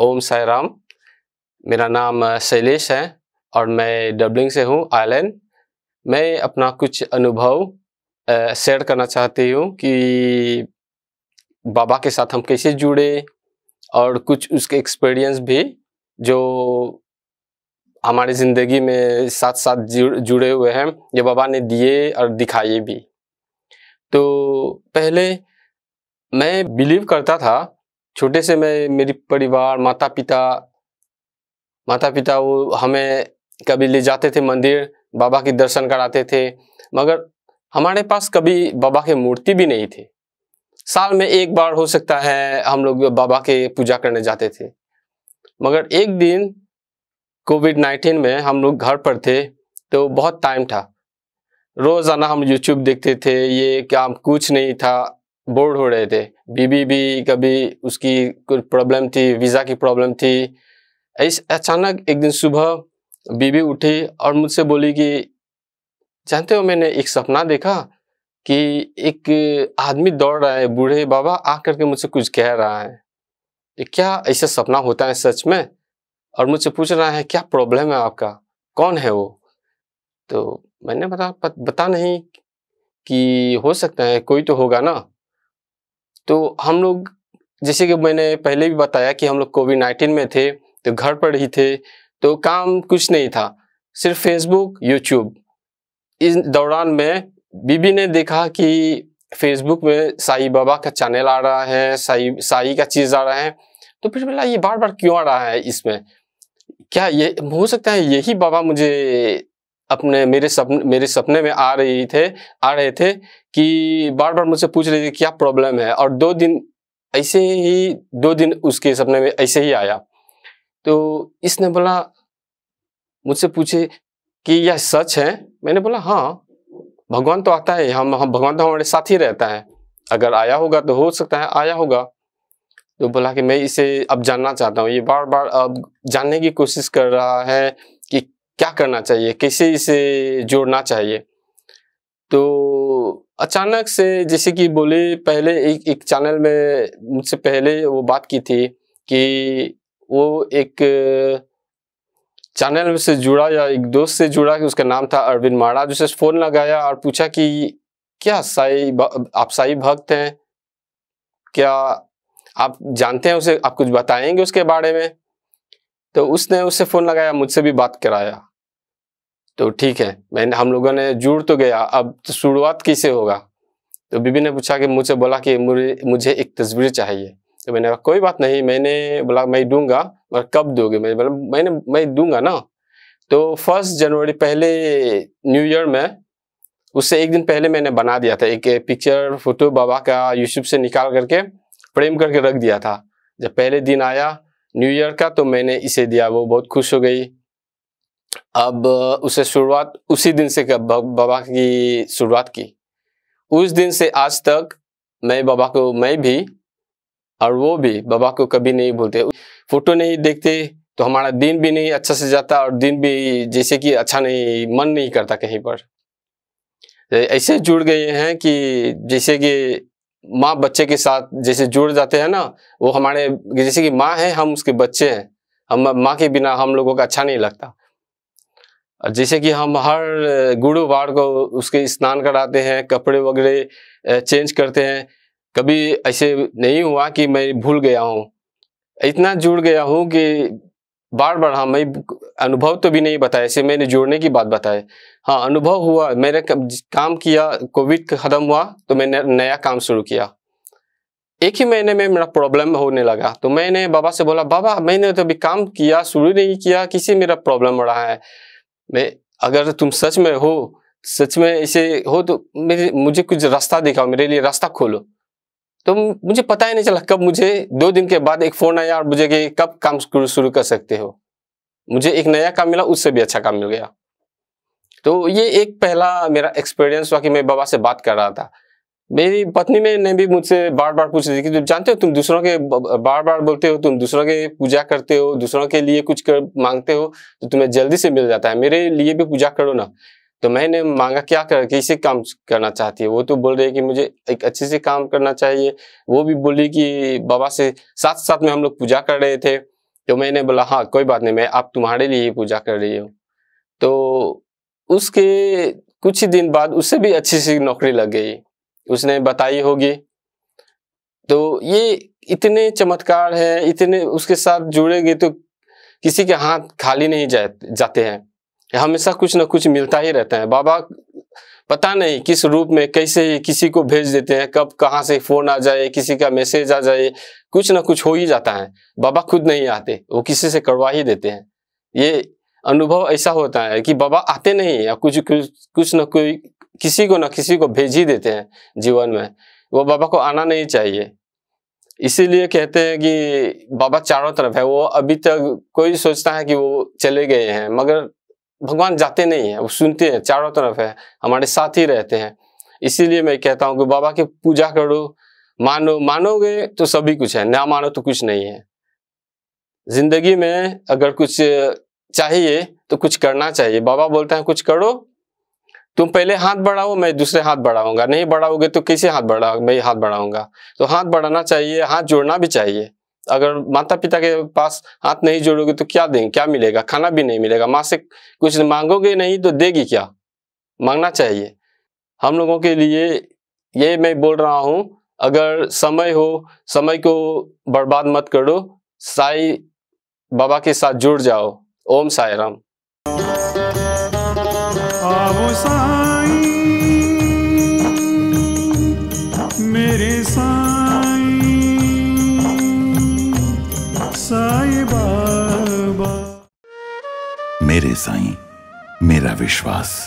ओम साई राम मेरा नाम शैलेश है और मैं डबलिंग से हूँ आयलैंड मैं अपना कुछ अनुभव शेयर करना चाहती हूँ कि बाबा के साथ हम कैसे जुड़े और कुछ उसके एक्सपीरियंस भी जो हमारी ज़िंदगी में साथ साथ जुड़े हुए हैं ये बाबा ने दिए और दिखाए भी तो पहले मैं बिलीव करता था छोटे से मैं मेरी परिवार माता पिता माता पिता वो हमें कभी ले जाते थे मंदिर बाबा के दर्शन कराते थे मगर हमारे पास कभी बाबा के मूर्ति भी नहीं थी साल में एक बार हो सकता है हम लोग बाबा के पूजा करने जाते थे मगर एक दिन कोविड नाइन्टीन में हम लोग घर पर थे तो बहुत टाइम था रोज़ाना हम यूट्यूब देखते थे ये काम कुछ नहीं था बोर्ड हो रहे थे बीबी भी कभी उसकी कुछ प्रॉब्लम थी वीज़ा की प्रॉब्लम थी इस अचानक एक दिन सुबह बीबी उठी और मुझसे बोली कि जानते हो मैंने एक सपना देखा कि एक आदमी दौड़ रहा है बूढ़े बाबा आ करके मुझसे कुछ कह रहा है क्या ऐसा सपना होता है सच में और मुझसे पूछ रहा है क्या प्रॉब्लम है आपका कौन है वो तो मैंने बता बता नहीं कि हो सकता है कोई तो होगा ना तो हम लोग जैसे कि मैंने पहले भी बताया कि हम लोग कोविड नाइन्टीन में थे तो घर पर ही थे तो काम कुछ नहीं था सिर्फ फेसबुक यूट्यूब इस दौरान में बीबी ने देखा कि फेसबुक में साई बाबा का चैनल आ रहा है साई साई का चीज़ आ रहा है तो फिर बोला ये बार बार क्यों आ रहा है इसमें क्या ये हो सकता है यही बाबा मुझे अपने मेरे सपने मेरे सपने में आ रही थे आ रहे थे कि बार बार मुझसे पूछ रहे थे क्या प्रॉब्लम है और दो दिन ऐसे ही दो दिन उसके सपने में ऐसे ही आया तो इसने बोला मुझसे पूछे कि यह सच है मैंने बोला हाँ भगवान तो आता है हम भगवान तो हमारे साथ ही रहता है अगर आया होगा तो हो सकता है आया होगा तो बोला कि मैं इसे अब जानना चाहता हूँ ये बार बार अब जानने की कोशिश कर रहा है क्या करना चाहिए कैसे इसे जोड़ना चाहिए तो अचानक से जैसे कि बोले पहले एक एक चैनल में मुझसे पहले वो बात की थी कि वो एक चैनल से जुड़ा या एक दोस्त से जुड़ा कि उसका नाम था अरविंद माड़ा जिसे फ़ोन लगाया और पूछा कि क्या साई आप साई भक्त हैं क्या आप जानते हैं उसे आप कुछ बताएंगे उसके बारे में तो उसने उससे फ़ोन लगाया मुझसे भी बात कराया तो ठीक है मैंने हम लोगों ने जुड़ तो गया अब तो शुरुआत कैसे होगा तो बीबी ने पूछा कि मुझसे बोला कि मुझे एक तस्वीर चाहिए तो मैंने कहा कोई बात नहीं मैंने बोला मैं दूंगा मगर कब दोगे मैंने बोला मैंने मैं दूंगा ना तो फर्स्ट जनवरी पहले न्यू ईयर में उससे एक दिन पहले मैंने बना दिया था एक पिक्चर फोटो बाबा का यूट्यूब से निकाल करके फ्रेम करके रख दिया था जब पहले दिन आया न्यू ईयर का तो मैंने इसे दिया वो बहुत खुश हो गई अब उसे शुरुआत उसी दिन से बाबा की शुरुआत की उस दिन से आज तक मैं बाबा को मैं भी और वो भी बाबा को कभी नहीं भूलते फोटो नहीं देखते तो हमारा दिन भी नहीं अच्छा से जाता और दिन भी जैसे कि अच्छा नहीं मन नहीं करता कहीं पर तो ऐसे जुड़ गए हैं कि जैसे कि माँ बच्चे के साथ जैसे जुड़ जाते हैं ना वो हमारे जैसे कि माँ है हम उसके बच्चे हैं हम माँ के बिना हम लोगों का अच्छा नहीं लगता जैसे कि हम हर गुरुवार को उसके स्नान कराते हैं कपड़े वगैरह चेंज करते हैं कभी ऐसे नहीं हुआ कि मैं भूल गया हूँ इतना जुड़ गया हूँ कि बार बार हाँ मैं अनुभव तो भी नहीं बताया ऐसे मैंने जुड़ने की बात बताया हाँ अनुभव हुआ मैंने काम किया कोविड खत्म हुआ तो मैंने नया काम शुरू किया एक ही महीने में मेरा प्रॉब्लम होने लगा तो मैंने बाबा से बोला बाबा मैंने तो अभी काम किया शुरू नहीं किया किसी मेरा प्रॉब्लम हो रहा है मैं अगर तुम सच में हो सच में ऐसे हो तो मेरे मुझे कुछ रास्ता दिखाओ मेरे लिए रास्ता खोलो तो मुझे पता ही नहीं चला कब मुझे दो दिन के बाद एक फ़ोन आया और मुझे कि कब काम शुरू कर सकते हो मुझे एक नया काम मिला उससे भी अच्छा काम मिल गया तो ये एक पहला मेरा एक्सपीरियंस हुआ कि मैं बाबा से बात कर रहा था मेरी पत्नी में ने भी मुझसे बार बार पूछ रही थी कि जानते हो तुम दूसरों के बार बार बोलते हो तुम दूसरों के पूजा करते हो दूसरों के लिए कुछ कर मांगते हो तो तुम्हें जल्दी से मिल जाता है मेरे लिए भी पूजा करो ना तो मैंने मांगा क्या कर कैसे काम करना चाहती है वो तो बोल रही है कि मुझे एक अच्छे से काम करना चाहिए वो भी बोली कि बाबा से साथ साथ में हम लोग पूजा कर रहे थे तो मैंने बोला हाँ कोई बात नहीं मैं आप तुम्हारे लिए पूजा कर रही हूँ तो उसके कुछ ही दिन बाद उससे भी अच्छी सी नौकरी लग गई उसने बताई होगी तो ये इतने चमत्कार हैं इतने उसके साथ जुड़ेंगे तो किसी के हाथ खाली नहीं जा, जाते हैं हमेशा कुछ ना कुछ मिलता ही रहता है बाबा पता नहीं किस रूप में कैसे किसी को भेज देते हैं कब कहाँ से फोन आ जाए किसी का मैसेज आ जाए कुछ ना कुछ हो ही जाता है बाबा खुद नहीं आते वो किसी से करवा ही देते हैं ये अनुभव ऐसा होता है कि बाबा आते नहीं या कुछ कुछ कुछ ना कोई किसी को ना किसी को भेज ही देते हैं जीवन में वो बाबा को आना नहीं चाहिए इसीलिए कहते हैं कि बाबा चारों तरफ है वो अभी तक कोई सोचता है कि वो चले गए हैं मगर भगवान जाते नहीं है वो सुनते हैं चारों तरफ है हमारे साथ ही रहते हैं इसीलिए मैं कहता हूँ कि बाबा की पूजा करो मानो मानोगे तो सभी कुछ है ना मानो तो कुछ नहीं है जिंदगी में अगर कुछ चाहिए तो कुछ करना चाहिए बाबा बोलते हैं कुछ करो तुम पहले हाथ बढ़ाओ मैं दूसरे हाथ बढ़ाऊंगा नहीं बढ़ाओगे तो किसी हाथ बढ़ा मैं हाथ बढ़ाऊंगा तो हाथ बढ़ाना चाहिए हाथ जोड़ना भी चाहिए अगर माता पिता के पास हाथ नहीं जोड़ोगे तो क्या देंगे क्या मिलेगा खाना भी नहीं मिलेगा माँ से कुछ मांगोगे नहीं तो देगी क्या मांगना चाहिए हम लोगों के लिए ये मैं बोल रहा हूँ अगर समय हो समय को बर्बाद मत करो साई बाबा के साथ जुड़ जाओ ओम साई राम बाबू साई मेरे साई साई बाबा मेरे साई मेरा विश्वास